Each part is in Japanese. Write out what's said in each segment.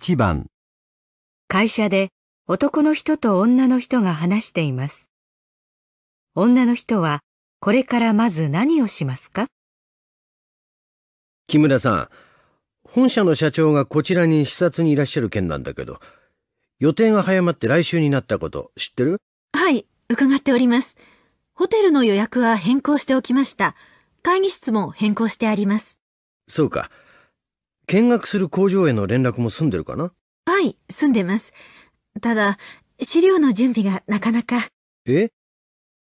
1番会社で男の人と女の人が話しています。女の人はこれからまず何をしますか木村さん、本社の社長がこちらに視察にいらっしゃる件なんだけど、予定が早まって来週になったこと知ってるはい、伺っております。ホテルの予約は変更しておきました。会議室も変更してあります。そうか。見学する工場への連絡も済んでるかなはい、済んでます。ただ、資料の準備がなかなか。え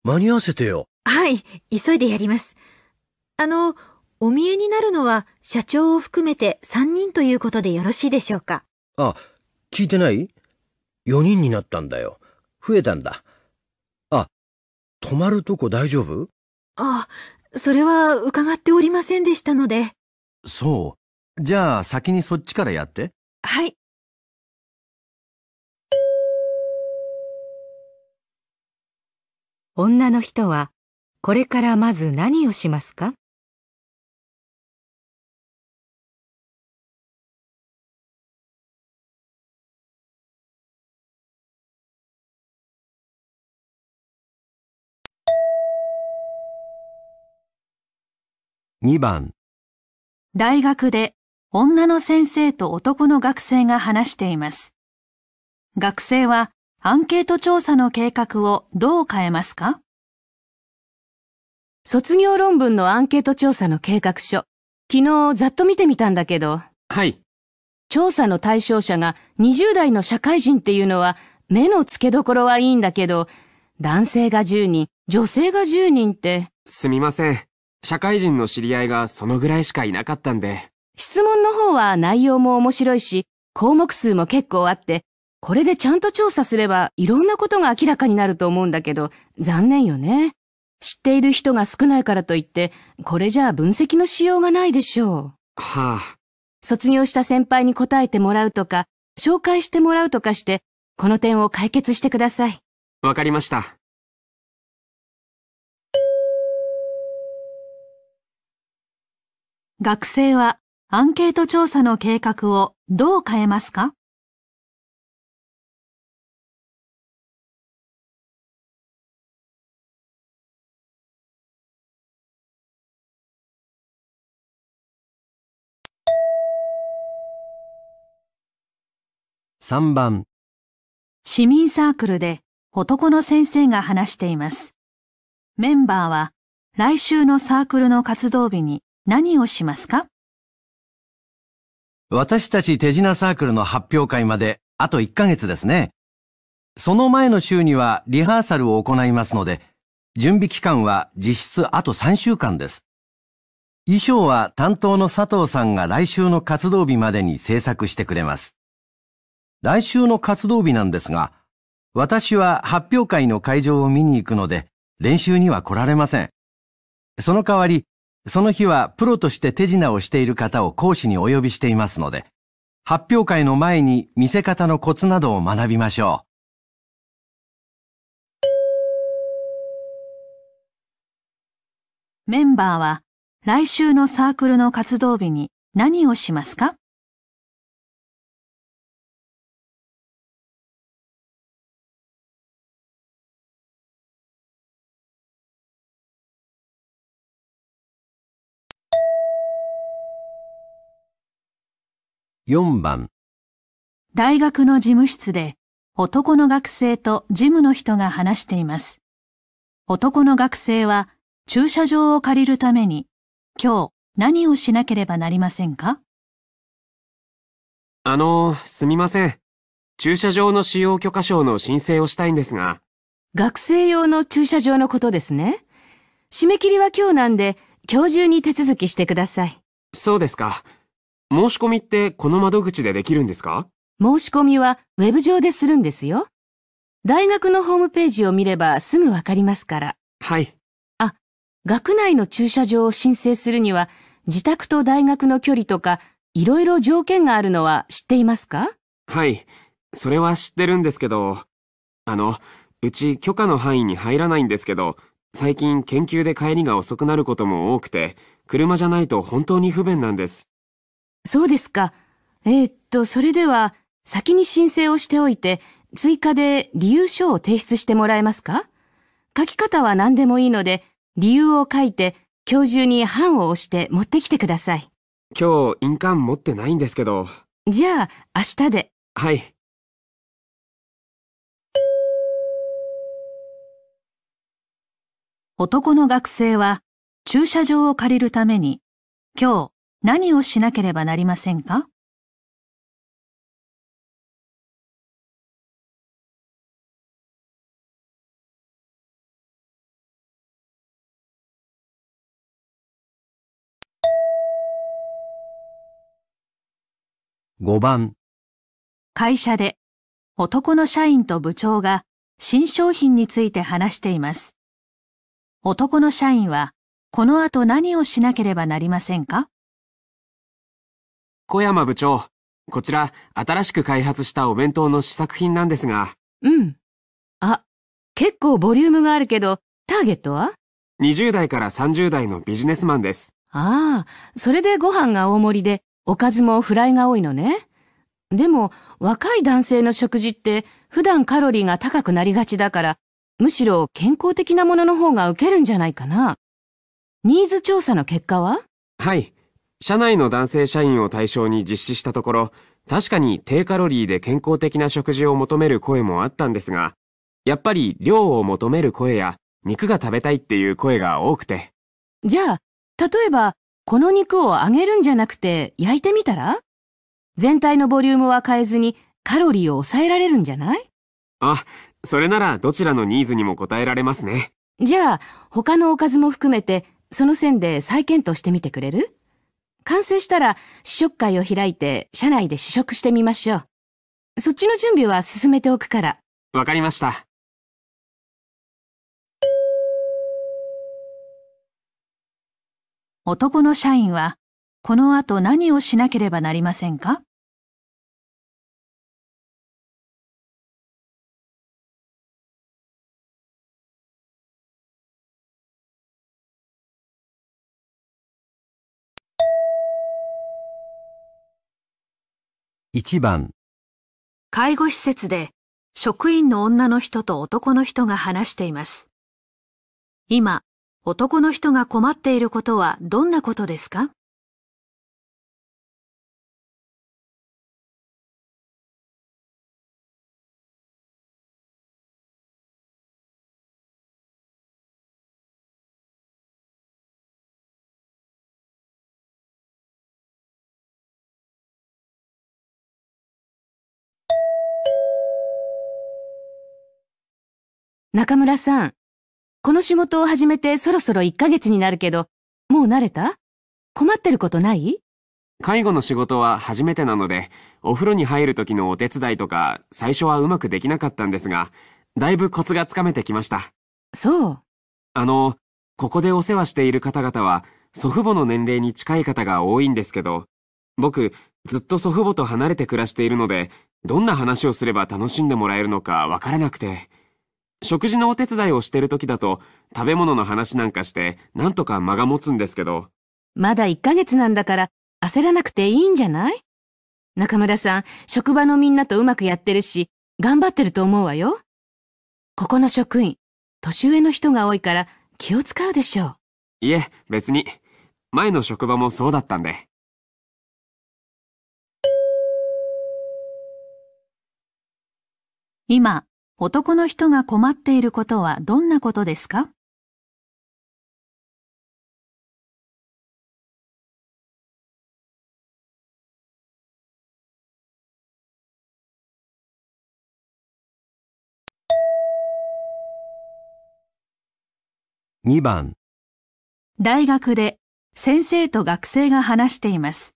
間に合わせてよ。はい、急いでやります。あの、お見えになるのは社長を含めて3人ということでよろしいでしょうかあ、聞いてない ?4 人になったんだよ。増えたんだ。あ、泊まるとこ大丈夫あ、それは伺っておりませんでしたので。そう。じゃあ先にそっちからやって。はい。女の人はこれからまず何をしますか2番大学で女の先生と男の学生が話しています。学生はアンケート調査の計画をどう変えますか卒業論文のアンケート調査の計画書。昨日ざっと見てみたんだけど。はい。調査の対象者が20代の社会人っていうのは目の付けどころはいいんだけど、男性が10人、女性が10人って。すみません。社会人の知り合いがそのぐらいしかいなかったんで。質問の方は内容も面白いし、項目数も結構あって、これでちゃんと調査すればいろんなことが明らかになると思うんだけど、残念よね。知っている人が少ないからといって、これじゃあ分析のしようがないでしょう。はあ。卒業した先輩に答えてもらうとか、紹介してもらうとかして、この点を解決してください。わかりました。学生はアンケート調査の計画をどう変えますか3番市民サークルで男の先生が話しています。メンバーは来週のサークルの活動日に何をしますか私たち手品サークルの発表会まであと1ヶ月ですね。その前の週にはリハーサルを行いますので、準備期間は実質あと3週間です。衣装は担当の佐藤さんが来週の活動日までに制作してくれます。来週の活動日なんですが、私は発表会の会場を見に行くので練習には来られません。その代わりその日はプロとして手品をしている方を講師にお呼びしていますので、発表会の前に見せ方のコツなどを学びましょう。メンバーは来週のサークルの活動日に何をしますか4番大学の事務室で男の学生と事務の人が話しています。男の学生は駐車場を借りるために今日何をしなければなりませんかあの、すみません。駐車場の使用許可証の申請をしたいんですが。学生用の駐車場のことですね。締め切りは今日なんで今日中に手続きしてください。そうですか。申し込みってこの窓口でできるんですか申し込みはウェブ上でするんですよ。大学のホームページを見ればすぐわかりますから。はい。あ、学内の駐車場を申請するには、自宅と大学の距離とか、いろいろ条件があるのは知っていますかはい。それは知ってるんですけど、あの、うち許可の範囲に入らないんですけど、最近研究で帰りが遅くなることも多くて、車じゃないと本当に不便なんです。そうですか。えー、っと、それでは、先に申請をしておいて、追加で理由書を提出してもらえますか書き方は何でもいいので、理由を書いて、今日中に版を押して持ってきてください。今日、印鑑持ってないんですけど。じゃあ、明日で。はい。男の学生は、駐車場を借りるために、今日、何をしなければなりませんか5番会社で男の社員と部長が新商品について話しています。男の社員はこの後何をしなければなりませんか小山部長、こちら、新しく開発したお弁当の試作品なんですが。うん。あ、結構ボリュームがあるけど、ターゲットは ?20 代から30代のビジネスマンです。ああ、それでご飯が大盛りで、おかずもフライが多いのね。でも、若い男性の食事って、普段カロリーが高くなりがちだから、むしろ健康的なものの方が受けるんじゃないかな。ニーズ調査の結果ははい。社内の男性社員を対象に実施したところ、確かに低カロリーで健康的な食事を求める声もあったんですが、やっぱり量を求める声や肉が食べたいっていう声が多くて。じゃあ、例えば、この肉を揚げるんじゃなくて焼いてみたら全体のボリュームは変えずにカロリーを抑えられるんじゃないあ、それならどちらのニーズにも応えられますね。じゃあ、他のおかずも含めて、その線で再検討してみてくれる完成したら試食会を開いて社内で試食してみましょう。そっちの準備は進めておくから。わかりました。男の社員はこの後何をしなければなりませんか1番介護施設で職員の女の人と男の人が話しています。今、男の人が困っていることはどんなことですか中村さん、この仕事を始めてそろそろ1ヶ月になるけど、もう慣れた困ってることない介護の仕事は初めてなので、お風呂に入る時のお手伝いとか、最初はうまくできなかったんですが、だいぶコツがつかめてきました。そう。あの、ここでお世話している方々は、祖父母の年齢に近い方が多いんですけど、僕、ずっと祖父母と離れて暮らしているので、どんな話をすれば楽しんでもらえるのかわからなくて。食事のお手伝いをしてる時だと、食べ物の話なんかして、なんとか間が持つんですけど。まだ1ヶ月なんだから、焦らなくていいんじゃない中村さん、職場のみんなとうまくやってるし、頑張ってると思うわよ。ここの職員、年上の人が多いから気を使うでしょう。いえ、別に。前の職場もそうだったんで。今、男の人が困っていることはどんなことですか2番大学で先生と学生が話しています。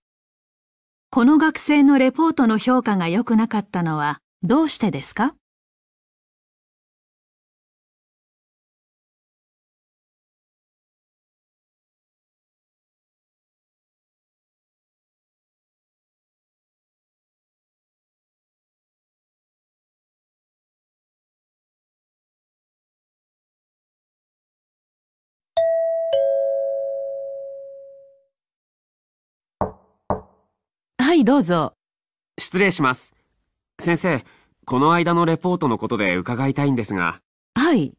この学生のレポートの評価が良くなかったのはどうしてですかいどうぞ失礼します先生この間のレポートのことで伺いたいんですがはい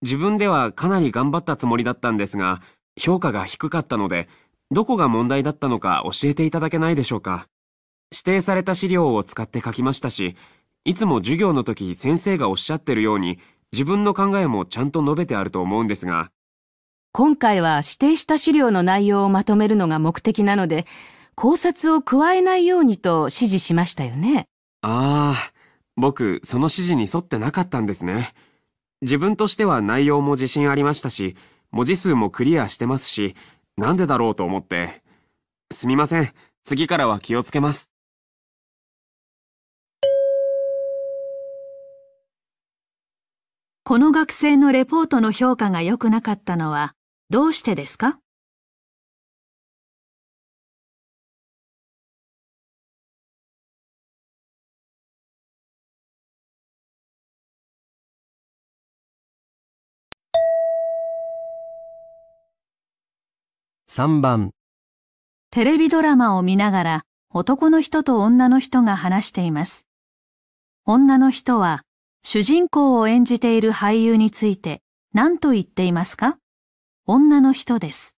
自分ではかなり頑張ったつもりだったんですが評価が低かったのでどこが問題だったのか教えていただけないでしょうか指定された資料を使って書きましたしいつも授業の時先生がおっしゃってるように自分の考えもちゃんと述べてあると思うんですが今回は指定した資料の内容をまとめるのが目的なので考察を加えないようにと指示しましたよね。ああ、僕、その指示に沿ってなかったんですね。自分としては内容も自信ありましたし、文字数もクリアしてますし、なんでだろうと思って。すみません。次からは気をつけます。この学生のレポートの評価が良くなかったのはどうしてですか3番テレビドラマを見ながら男の人と女の人が話しています。女の人は主人公を演じている俳優について何と言っていますか女の人です。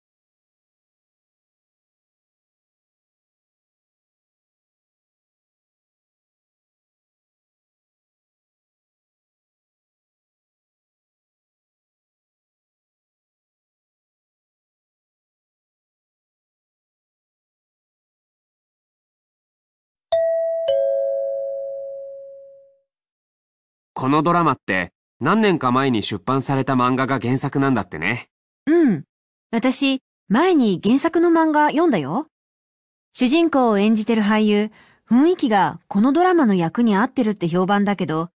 このドラマって何年か前に出版された漫画が原作なんだってね。うん。私、前に原作の漫画読んだよ。主人公を演じてる俳優、雰囲気がこのドラマの役に合ってるって評判だけど、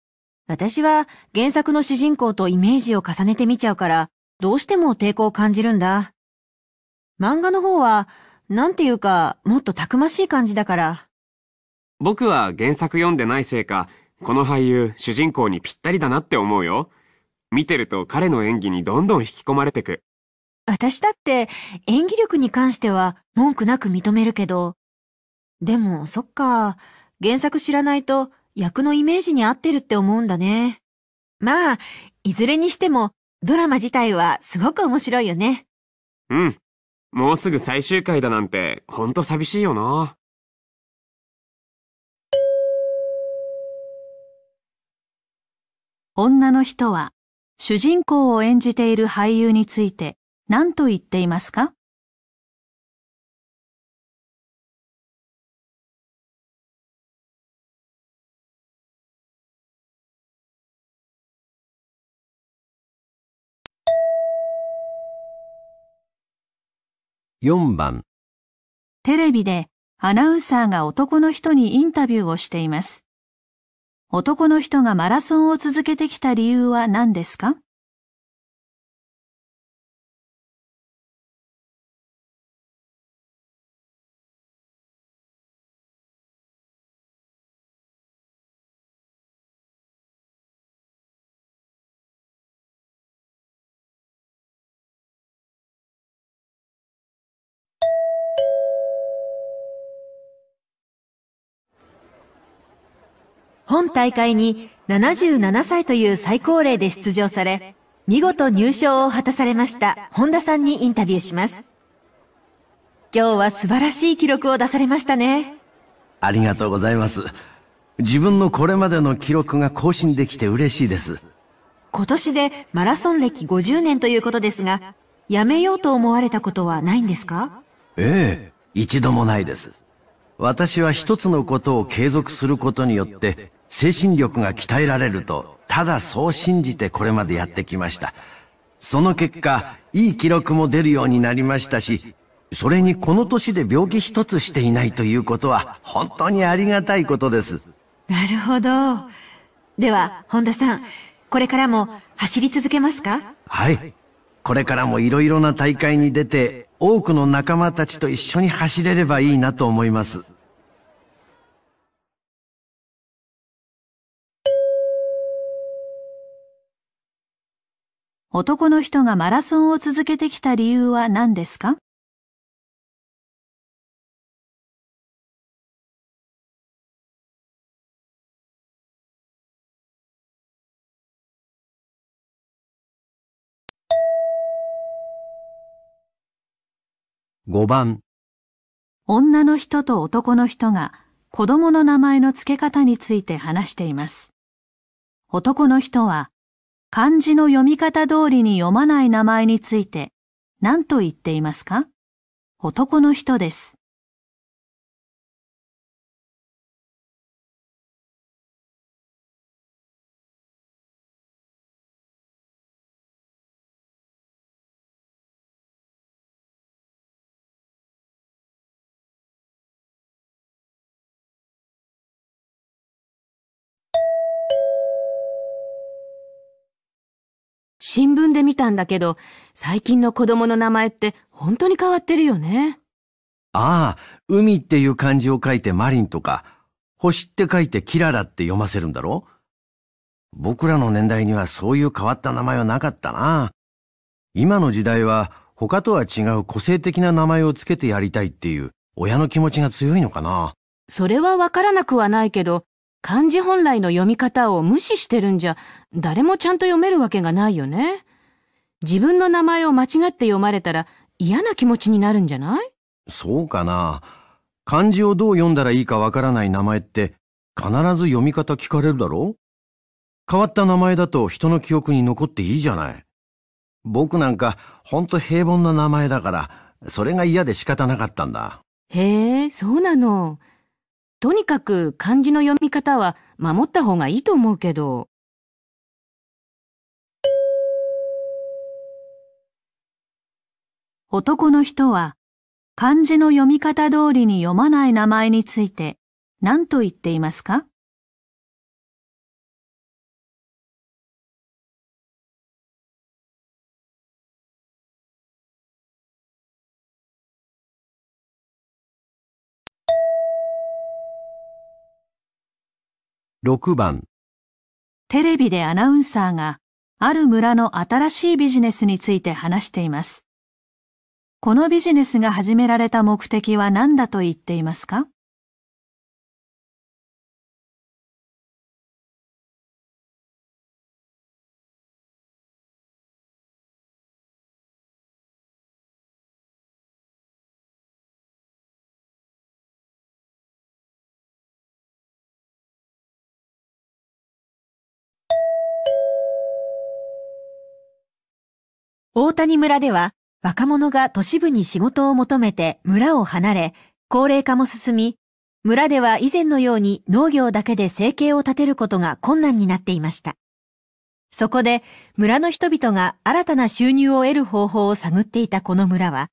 私は原作の主人公とイメージを重ねてみちゃうから、どうしても抵抗を感じるんだ。漫画の方は、なんていうか、もっとたくましい感じだから。僕は原作読んでないせいか、この俳優、主人公にぴったりだなって思うよ。見てると彼の演技にどんどん引き込まれてく。私だって演技力に関しては文句なく認めるけど。でも、そっか。原作知らないと役のイメージに合ってるって思うんだね。まあ、いずれにしてもドラマ自体はすごく面白いよね。うん。もうすぐ最終回だなんてほんと寂しいよな。女の人は主人公を演じている俳優について何と言っていますか4番テレビでアナウンサーが男の人にインタビューをしています。男の人がマラソンを続けてきた理由は何ですか本大会に77歳という最高齢で出場され、見事入賞を果たされました本田さんにインタビューします。今日は素晴らしい記録を出されましたね。ありがとうございます。自分のこれまでの記録が更新できて嬉しいです。今年でマラソン歴50年ということですが、やめようと思われたことはないんですかええ、一度もないです。私は一つのことを継続することによって精神力が鍛えられると、ただそう信じてこれまでやってきました。その結果、いい記録も出るようになりましたし、それにこの年で病気一つしていないということは、本当にありがたいことです。なるほど。では、本田さん、これからも走り続けますかはい。これからも色々な大会に出て、多くの仲間たちと一緒に走れればいいなと思います。男の人がマラソンを続けてきた理由は何ですか5番女の人と男の人が子供の名前の付け方について話しています。男の人は漢字の読み方通りに読まない名前について何と言っていますか男の人です。新聞で見たんだけど、最近の子供の名前って本当に変わってるよね。ああ、海っていう漢字を書いてマリンとか、星って書いてキララって読ませるんだろ僕らの年代にはそういう変わった名前はなかったな。今の時代は他とは違う個性的な名前をつけてやりたいっていう親の気持ちが強いのかな。それはわからなくはないけど、漢字本来の読み方を無視してるんじゃ、誰もちゃんと読めるわけがないよね。自分の名前を間違って読まれたら嫌な気持ちになるんじゃないそうかな。漢字をどう読んだらいいかわからない名前って必ず読み方聞かれるだろ変わった名前だと人の記憶に残っていいじゃない。僕なんかほんと平凡な名前だから、それが嫌で仕方なかったんだ。へえ、そうなの。とにかく漢字の読み方は守った方がいいと思うけど。男の人は漢字の読み方通りに読まない名前について何と言っていますか6番テレビでアナウンサーがある村の新しいビジネスについて話しています。このビジネスが始められた目的は何だと言っていますか大谷村では若者が都市部に仕事を求めて村を離れ、高齢化も進み、村では以前のように農業だけで生計を立てることが困難になっていました。そこで村の人々が新たな収入を得る方法を探っていたこの村は、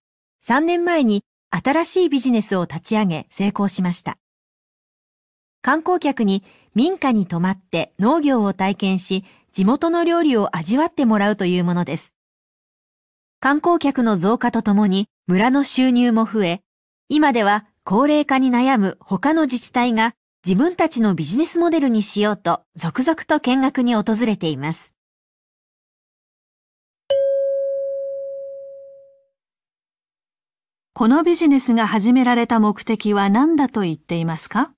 3年前に新しいビジネスを立ち上げ成功しました。観光客に民家に泊まって農業を体験し、地元の料理を味わってもらうというものです。観光客の増加とともに村の収入も増え、今では高齢化に悩む他の自治体が自分たちのビジネスモデルにしようと続々と見学に訪れています。このビジネスが始められた目的は何だと言っていますか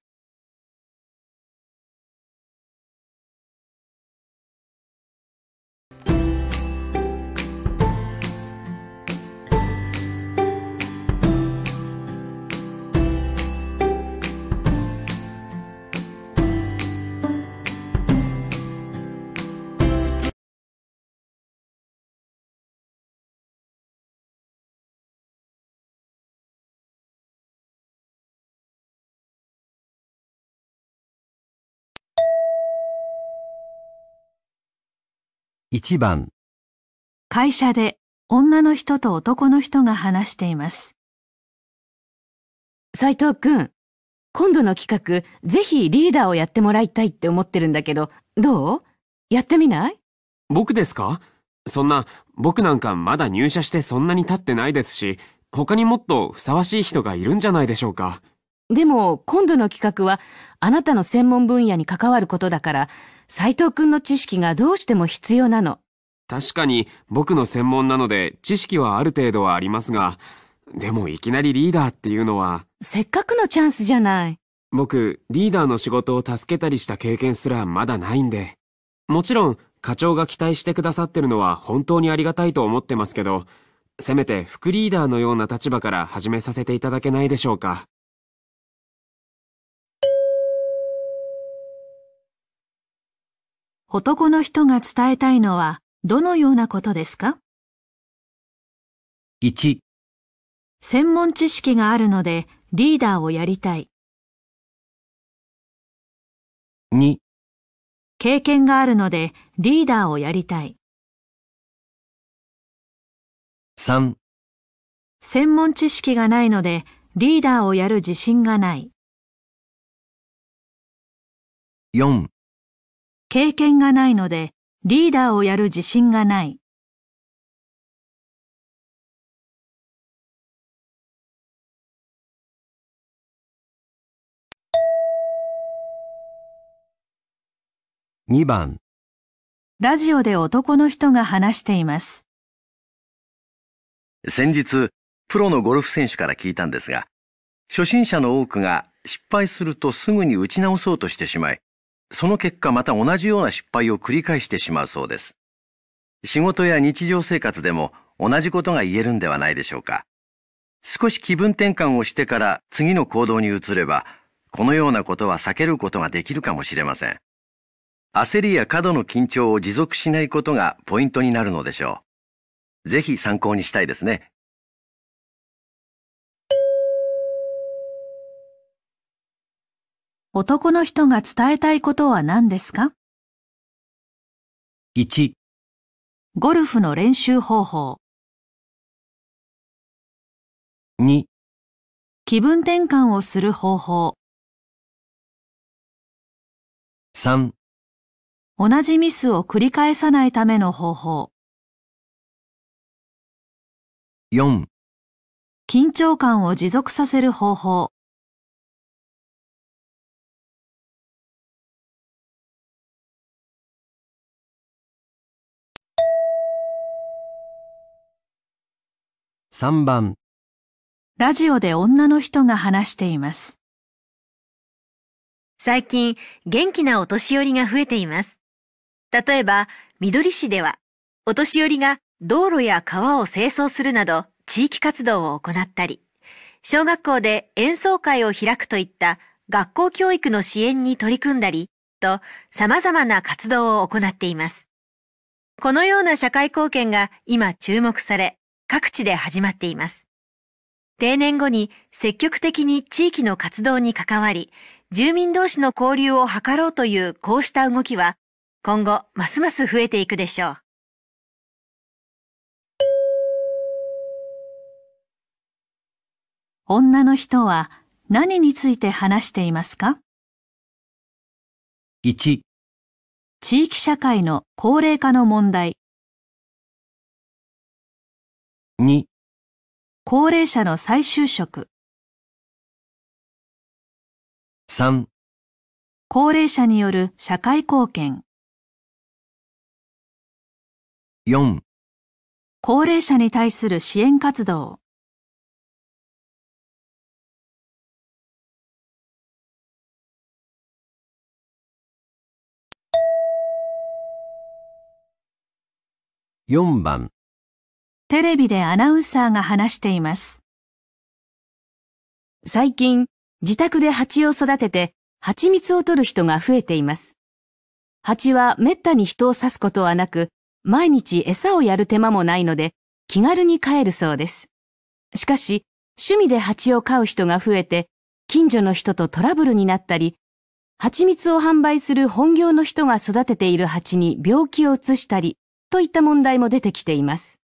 1番会社で女の人と男の人が話しています。斉藤くん、今度の企画、ぜひリーダーをやってもらいたいって思ってるんだけど、どうやってみない僕ですかそんな、僕なんかまだ入社してそんなに経ってないですし、他にもっとふさわしい人がいるんじゃないでしょうか。でも、今度の企画は、あなたの専門分野に関わることだから、斉藤君の知識がどうしても必要なの。確かに僕の専門なので知識はある程度はありますが、でもいきなりリーダーっていうのは。せっかくのチャンスじゃない。僕、リーダーの仕事を助けたりした経験すらまだないんで。もちろん、課長が期待してくださってるのは本当にありがたいと思ってますけど、せめて副リーダーのような立場から始めさせていただけないでしょうか。男の人が伝えたいのはどのようなことですか ?1 専門知識があるのでリーダーをやりたい。2経験があるのでリーダーをやりたい。3専門知識がないのでリーダーをやる自信がない。4経験がないのでリーダーをやる自信がない。2番ラジオで男の人が話しています。先日、プロのゴルフ選手から聞いたんですが、初心者の多くが失敗するとすぐに打ち直そうとしてしまい、その結果また同じような失敗を繰り返してしまうそうです。仕事や日常生活でも同じことが言えるんではないでしょうか。少し気分転換をしてから次の行動に移れば、このようなことは避けることができるかもしれません。焦りや過度の緊張を持続しないことがポイントになるのでしょう。ぜひ参考にしたいですね。男の人が伝えたいことは何ですか ?1、ゴルフの練習方法。2、気分転換をする方法。3、同じミスを繰り返さないための方法。4、緊張感を持続させる方法。3番ラジオで女の人が話しています。最近、元気なお年寄りが増えています。例えば、緑市では、お年寄りが道路や川を清掃するなど、地域活動を行ったり、小学校で演奏会を開くといった学校教育の支援に取り組んだり、と様々な活動を行っています。このような社会貢献が今注目され、各地で始まっています。定年後に積極的に地域の活動に関わり、住民同士の交流を図ろうというこうした動きは、今後ますます増えていくでしょう。女の人は何について話していますか ?1 地域社会の高齢化の問題2高齢者の再就職3高齢者による社会貢献4高齢者に対する支援活動4番テレビでアナウンサーが話しています。最近、自宅で蜂を育てて、蜂蜜を取る人が増えています。蜂は滅多に人を刺すことはなく、毎日餌をやる手間もないので、気軽に飼えるそうです。しかし、趣味で蜂を飼う人が増えて、近所の人とトラブルになったり、蜂蜜を販売する本業の人が育てている蜂に病気を移したり、といった問題も出てきています。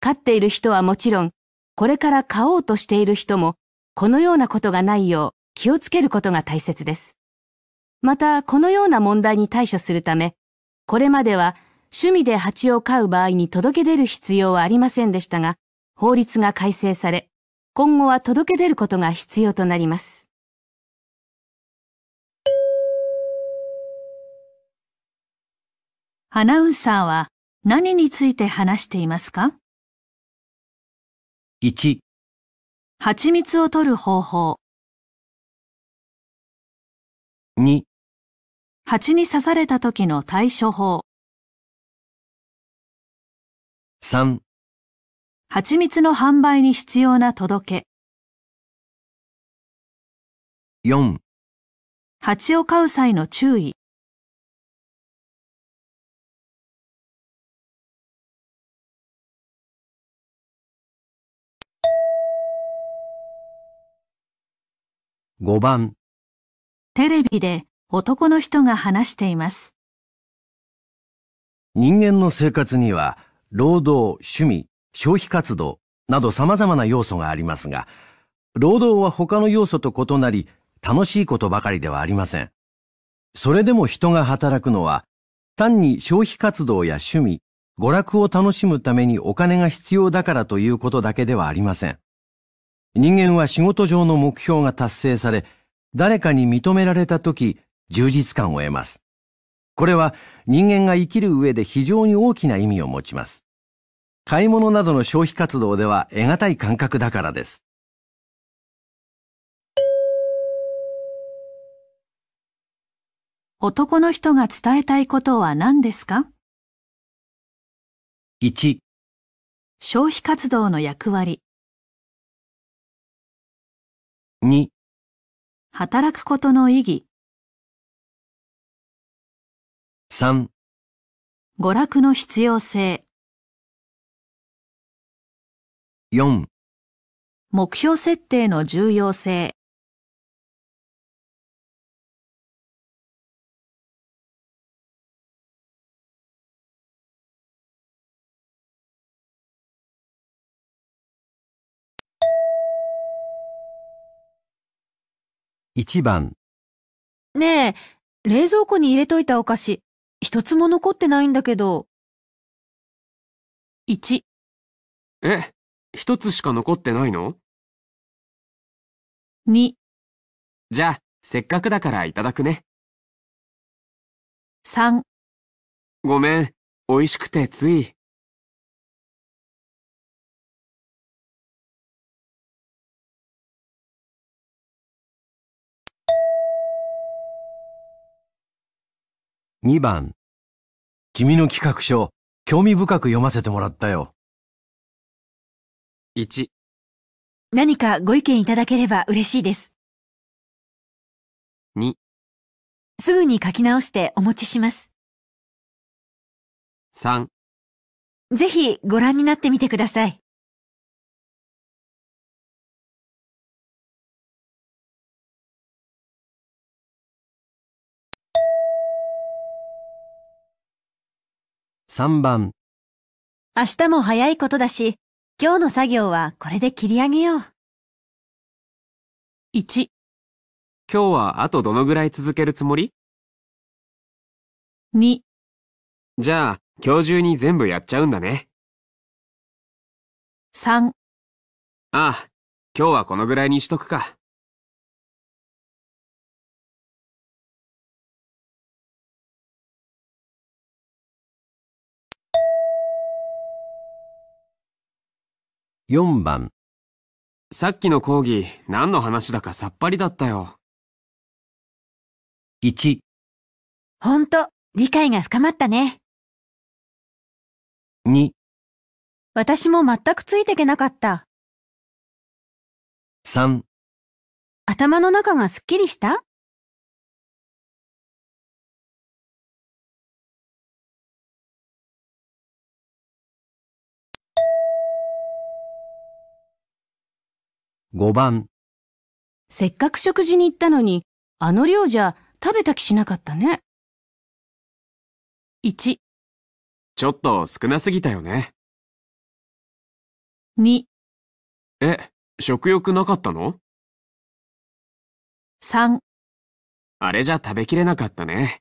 飼っている人はもちろん、これから飼おうとしている人も、このようなことがないよう気をつけることが大切です。また、このような問題に対処するため、これまでは趣味で蜂を飼う場合に届け出る必要はありませんでしたが、法律が改正され、今後は届け出ることが必要となります。アナウンサーは何について話していますか1蜂蜜を取る方法2蜂に刺された時の対処法3蜂蜜の販売に必要な届け4蜂を飼う際の注意5番テレビで男の人が話しています。人間の生活には労働、趣味、消費活動など様々な要素がありますが、労働は他の要素と異なり楽しいことばかりではありません。それでも人が働くのは単に消費活動や趣味、娯楽を楽しむためにお金が必要だからということだけではありません。人間は仕事上の目標が達成され、誰かに認められた時、充実感を得ます。これは人間が生きる上で非常に大きな意味を持ちます。買い物などの消費活動では得難い感覚だからです。男の人が伝えたいことは何ですか ?1 消費活動の役割2働くことの意義3娯楽の必要性4目標設定の重要性1番ねえ、冷蔵庫に入れといたお菓子、一つも残ってないんだけど。1え、一つしか残ってないの ?2 じゃあ、せっかくだからいただくね。3ごめん、美味しくてつい。2番。君の企画書、興味深く読ませてもらったよ。1。何かご意見いただければ嬉しいです。2。すぐに書き直してお持ちします。3。ぜひご覧になってみてください。3番明日も早いことだし、今日の作業はこれで切り上げよう。1今日はあとどのぐらい続けるつもり ?2 じゃあ今日中に全部やっちゃうんだね。3ああ、今日はこのぐらいにしとくか。4番さっきの講義何の話だかさっぱりだったよ。1ほんと理解が深まったね。2私も全くついていけなかった。3頭の中がすっきりした5番せっかく食事に行ったのに、あの量じゃ食べた気しなかったね。1、ちょっと少なすぎたよね。2、え、食欲なかったの3、あれじゃ食べきれなかったね。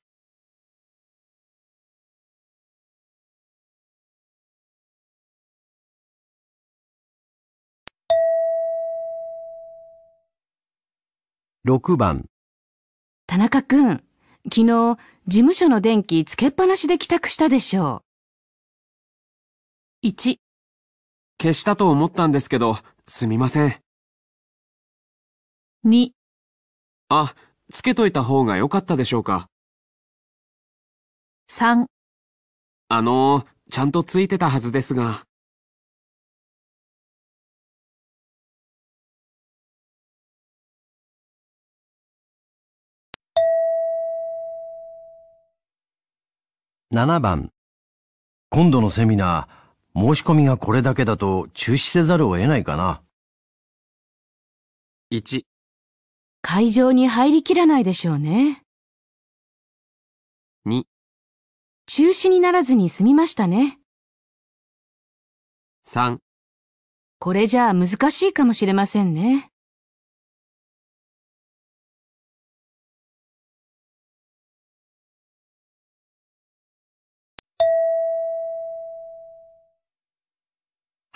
6番田中くん、昨日事務所の電気つけっぱなしで帰宅したでしょう。1消したと思ったんですけど、すみません。2あ、つけといた方が良かったでしょうか。3あの、ちゃんとついてたはずですが。7番今度のセミナー、申し込みがこれだけだと中止せざるを得ないかな。1会場に入りきらないでしょうね。2中止にならずに済みましたね。3これじゃ難しいかもしれませんね。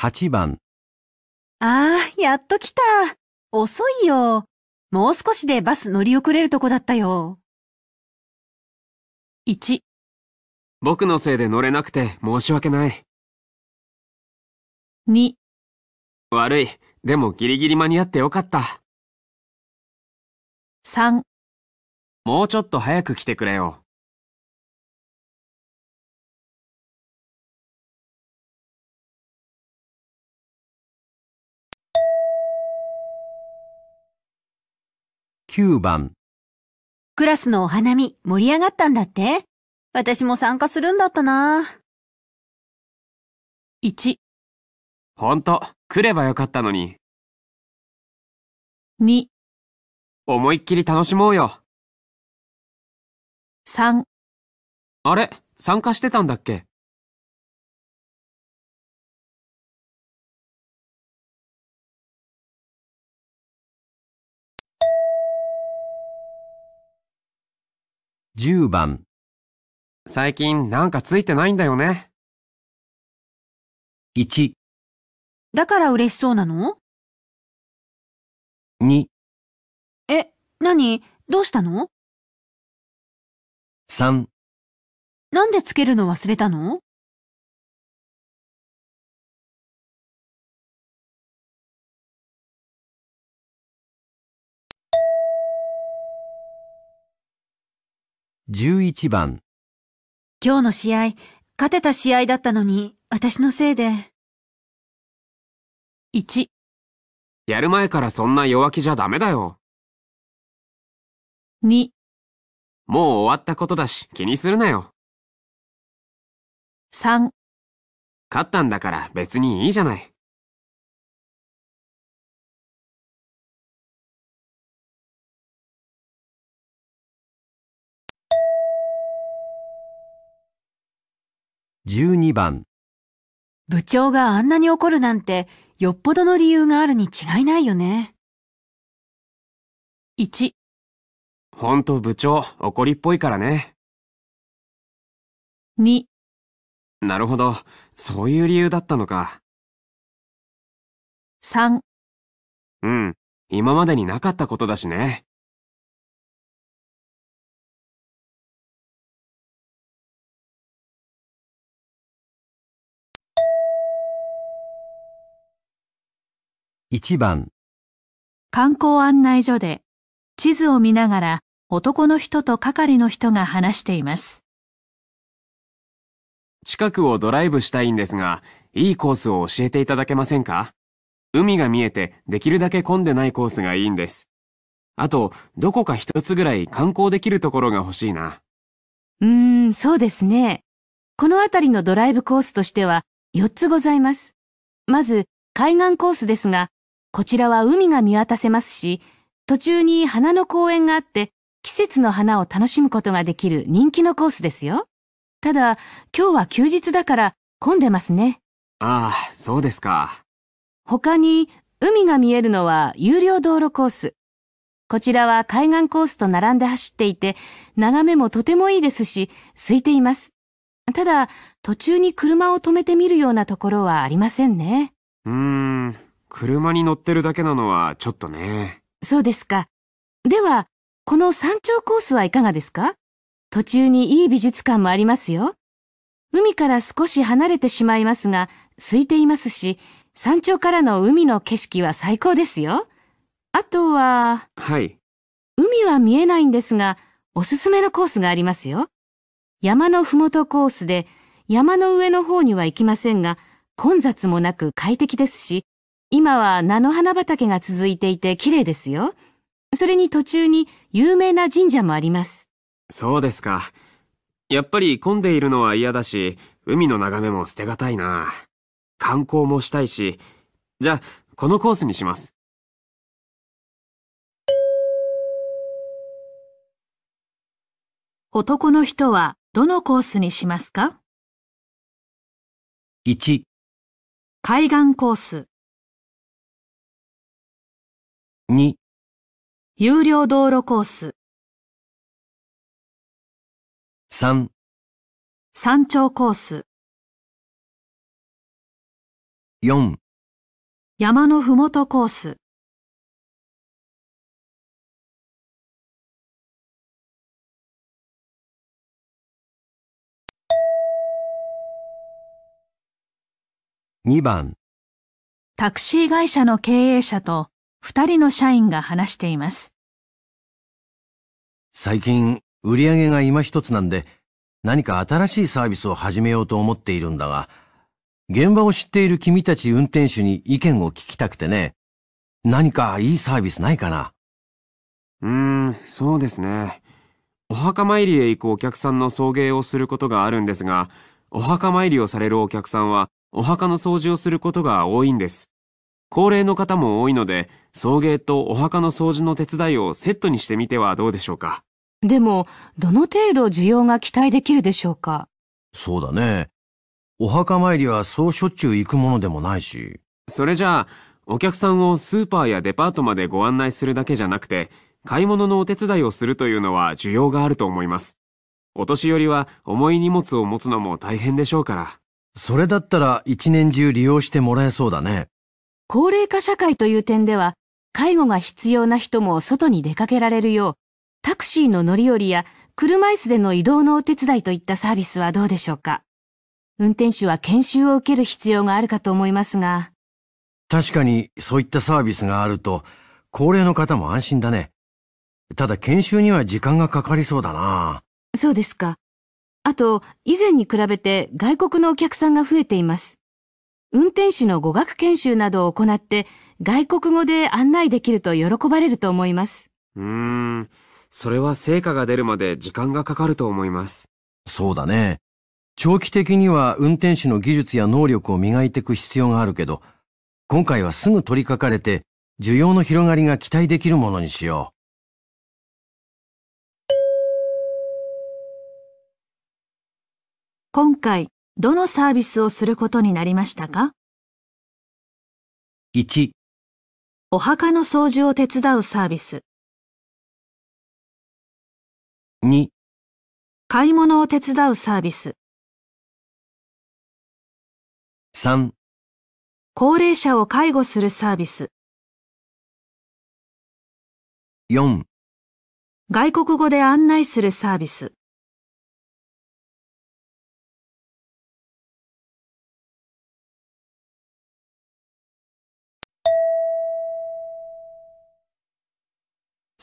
8番ああ、やっと来た。遅いよ。もう少しでバス乗り遅れるとこだったよ。1僕のせいで乗れなくて申し訳ない。2悪い。でもギリギリ間に合ってよかった。3もうちょっと早く来てくれよ。9番クラスのお花見盛り上がったんだって私も参加するんだったな。1ほんと、来ればよかったのに。2思いっきり楽しもうよ。3あれ参加してたんだっけ10番最近なんかついてないんだよね。1だから嬉しそうなの ?2 え、何どうしたの ?3 なんでつけるの忘れたの11番今日の試合、勝てた試合だったのに、私のせいで。1、やる前からそんな弱気じゃダメだよ。2、もう終わったことだし気にするなよ。3、勝ったんだから別にいいじゃない。12番部長があんなに怒るなんてよっぽどの理由があるに違いないよね。1ほんと部長怒りっぽいからね。2なるほどそういう理由だったのか。3うん今までになかったことだしね。1番観光案内所で地図を見ながら男の人と係の人が話しています。近くをドライブしたいんですが、いいコースを教えていただけませんか海が見えてできるだけ混んでないコースがいいんです。あと、どこか一つぐらい観光できるところが欲しいな。うーん、そうですね。この辺りのドライブコースとしては4つございます。まず、海岸コースですが、こちらは海が見渡せますし、途中に花の公園があって、季節の花を楽しむことができる人気のコースですよ。ただ、今日は休日だから混んでますね。ああ、そうですか。他に、海が見えるのは有料道路コース。こちらは海岸コースと並んで走っていて、眺めもとてもいいですし、空いています。ただ、途中に車を止めてみるようなところはありませんね。うーん、車に乗ってるだけなのはちょっとね。そうですか。では、この山頂コースはいかがですか途中にいい美術館もありますよ。海から少し離れてしまいますが、空いていますし、山頂からの海の景色は最高ですよ。あとは、はい。海は見えないんですが、おすすめのコースがありますよ。山のふもとコースで、山の上の方には行きませんが、混雑もなく快適ですし、今は菜の花畑が続いていて綺麗ですよ。それに途中に有名な神社もあります。そうですか。やっぱり混んでいるのは嫌だし、海の眺めも捨てがたいな。観光もしたいし、じゃあ、このコースにします。男の人はどのコースにしますか ?1 海岸コース2有料道路コース3山頂コース4山のふもとコース2番タクシー会社の経営者と二人の社員が話しています。最近、売り上げが今一つなんで、何か新しいサービスを始めようと思っているんだが、現場を知っている君たち運転手に意見を聞きたくてね。何かいいサービスないかなうーん、そうですね。お墓参りへ行くお客さんの送迎をすることがあるんですが、お墓参りをされるお客さんは、お墓の掃除をすることが多いんです。高齢の方も多いので、送迎とお墓の掃除の手伝いをセットにしてみてはどうでしょうか。でも、どの程度需要が期待できるでしょうか。そうだね。お墓参りはそうしょっちゅう行くものでもないし。それじゃあ、お客さんをスーパーやデパートまでご案内するだけじゃなくて、買い物のお手伝いをするというのは需要があると思います。お年寄りは重い荷物を持つのも大変でしょうから。それだったら一年中利用してもらえそうだね。高齢化社会という点では、介護が必要な人も外に出かけられるよう、タクシーの乗り降りや車椅子での移動のお手伝いといったサービスはどうでしょうか運転手は研修を受ける必要があるかと思いますが。確かにそういったサービスがあると、高齢の方も安心だね。ただ研修には時間がかかりそうだな。そうですか。あと、以前に比べて外国のお客さんが増えています。運転手の語学研修などを行って外国語で案内できると喜ばれると思います。うーん、それは成果が出るまで時間がかかると思います。そうだね。長期的には運転手の技術や能力を磨いていく必要があるけど、今回はすぐ取り掛かれて需要の広がりが期待できるものにしよう。今回、どのサービスをすることになりましたか ?1、お墓の掃除を手伝うサービス。2、買い物を手伝うサービス。3、高齢者を介護するサービス。4、外国語で案内するサービス。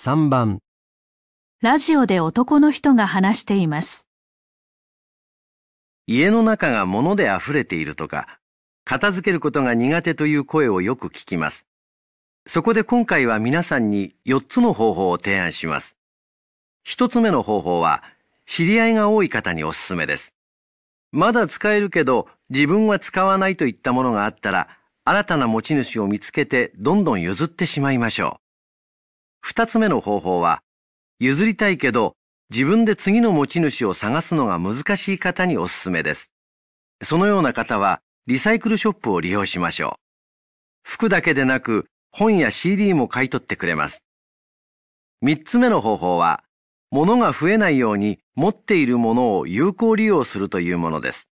3番ラジオで男の人が話しています。家の中が物で溢れているとか、片付けることが苦手という声をよく聞きます。そこで今回は皆さんに4つの方法を提案します。1つ目の方法は、知り合いが多い方におすすめです。まだ使えるけど自分は使わないといったものがあったら、新たな持ち主を見つけてどんどん譲ってしまいましょう。二つ目の方法は、譲りたいけど自分で次の持ち主を探すのが難しい方におすすめです。そのような方はリサイクルショップを利用しましょう。服だけでなく本や CD も買い取ってくれます。三つ目の方法は、物が増えないように持っているものを有効利用するというものです。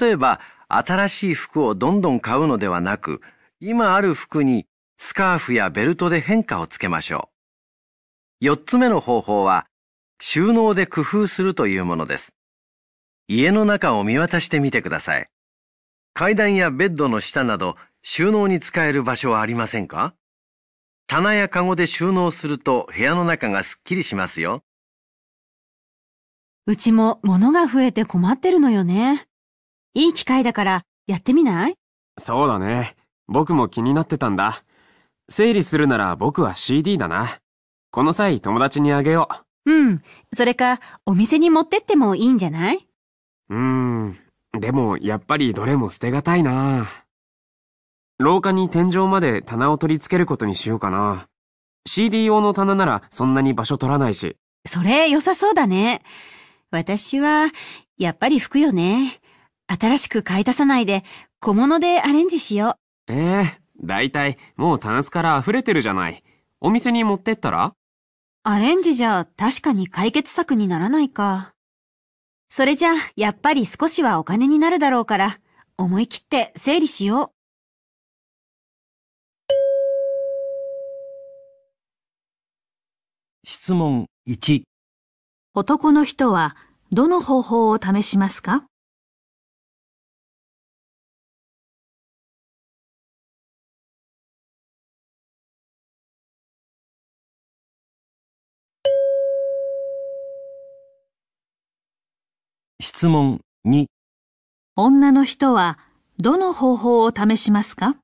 例えば、新しい服をどんどん買うのではなく、今ある服にスカーフやベルトで変化をつけましょう。四つ目の方法は、収納で工夫するというものです。家の中を見渡してみてください。階段やベッドの下など収納に使える場所はありませんか棚やカゴで収納すると部屋の中がすっきりしますよ。うちも物が増えて困ってるのよね。いい機会だからやってみないそうだね。僕も気になってたんだ。整理するなら僕は CD だな。この際友達にあげよう。うん。それか、お店に持ってってもいいんじゃないうーん。でも、やっぱりどれも捨てがたいな。廊下に天井まで棚を取り付けることにしようかな。CD 用の棚ならそんなに場所取らないし。それ良さそうだね。私は、やっぱり服よね。新しく買い足さないで、小物でアレンジしよう。ええーだいたいもうタンスから溢れてるじゃない。お店に持ってったらアレンジじゃ確かに解決策にならないか。それじゃやっぱり少しはお金になるだろうから、思い切って整理しよう。質問1男の人はどの方法を試しますか質問2女の人はどの方法を試しますか